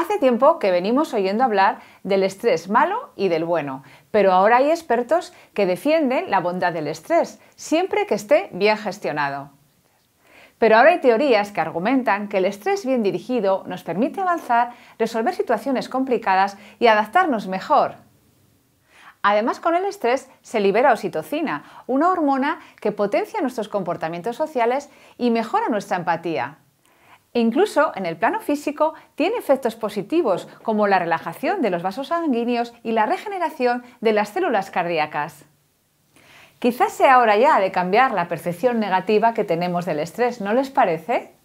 Hace tiempo que venimos oyendo hablar del estrés malo y del bueno, pero ahora hay expertos que defienden la bondad del estrés, siempre que esté bien gestionado. Pero ahora hay teorías que argumentan que el estrés bien dirigido nos permite avanzar, resolver situaciones complicadas y adaptarnos mejor. Además, con el estrés se libera oxitocina, una hormona que potencia nuestros comportamientos sociales y mejora nuestra empatía. E incluso en el plano físico tiene efectos positivos como la relajación de los vasos sanguíneos y la regeneración de las células cardíacas. Quizás sea hora ya de cambiar la percepción negativa que tenemos del estrés, ¿no les parece?